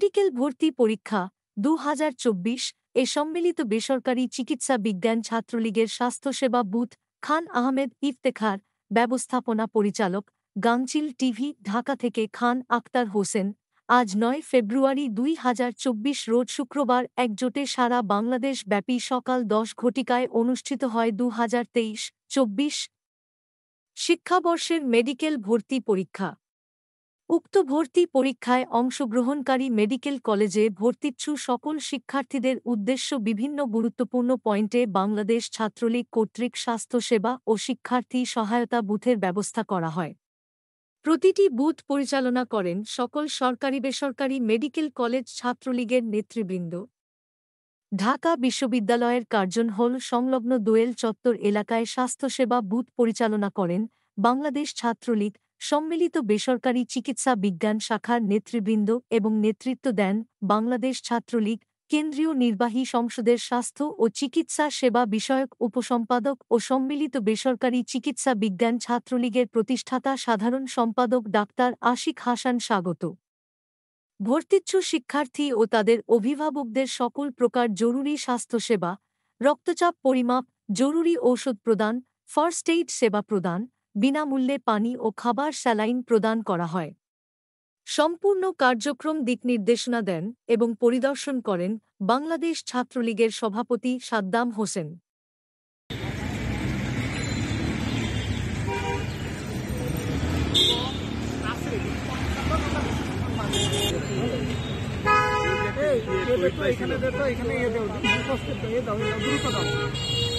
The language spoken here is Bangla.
মেডিকেল ভর্তি পরীক্ষা দু এ সম্মিলিত বেসরকারি চিকিৎসা বিজ্ঞান ছাত্রলীগের স্বাস্থ্যসেবা বুথ খান আহমেদ ইফতেখার ব্যবস্থাপনা পরিচালক গাংচিল টিভি ঢাকা থেকে খান আক্তার হোসেন আজ নয় ফেব্রুয়ারি দুই রোজ শুক্রবার একজোটে সারা বাংলাদেশ ব্যাপী সকাল দশ ঘটিকায় অনুষ্ঠিত হয় দু হাজার শিক্ষাবর্ষের মেডিকেল ভর্তি পরীক্ষা উক্ত ভর্তি পরীক্ষায় অংশগ্রহণকারী মেডিকেল কলেজে ভর্তিচ্ছু সকল শিক্ষার্থীদের উদ্দেশ্য বিভিন্ন গুরুত্বপূর্ণ পয়েন্টে বাংলাদেশ ছাত্রলীগ কর্তৃক স্বাস্থ্যসেবা ও শিক্ষার্থী সহায়তা বুথের ব্যবস্থা করা হয় প্রতিটি বুথ পরিচালনা করেন সকল সরকারি বেসরকারি মেডিকেল কলেজ ছাত্রলীগের নেতৃবৃন্দ ঢাকা বিশ্ববিদ্যালয়ের কার্জন হল সংলগ্ন দোয়েল চত্বর এলাকায় স্বাস্থ্যসেবা বুথ পরিচালনা করেন বাংলাদেশ ছাত্রলীগ সম্মিলিত বেসরকারি চিকিৎসা বিজ্ঞান শাখার নেতৃবৃন্দ এবং নেতৃত্ব দেন বাংলাদেশ ছাত্রলীগ কেন্দ্রীয় নির্বাহী সংসদের স্বাস্থ্য ও চিকিৎসা সেবা বিষয়ক উপসম্পাদক ও সম্মিলিত বেসরকারি চিকিৎসা বিজ্ঞান ছাত্রলীগের প্রতিষ্ঠাতা সাধারণ সম্পাদক ডাক্তার আশিক হাসান স্বাগত ভর্তিচ্ছু শিক্ষার্থী ও তাদের অভিভাবকদের সকল প্রকার জরুরি স্বাস্থ্যসেবা রক্তচাপ পরিমাপ জরুরি ঔষধ প্রদান ফার্স্ট এইড সেবা প্রদান বিনামূল্যে পানি ও খাবার স্যালাইন প্রদান করা হয় সম্পূর্ণ কার্যক্রম দিক নির্দেশনা দেন এবং পরিদর্শন করেন বাংলাদেশ ছাত্রলীগের সভাপতি সাদ্দাম হোসেন এখানে এখানে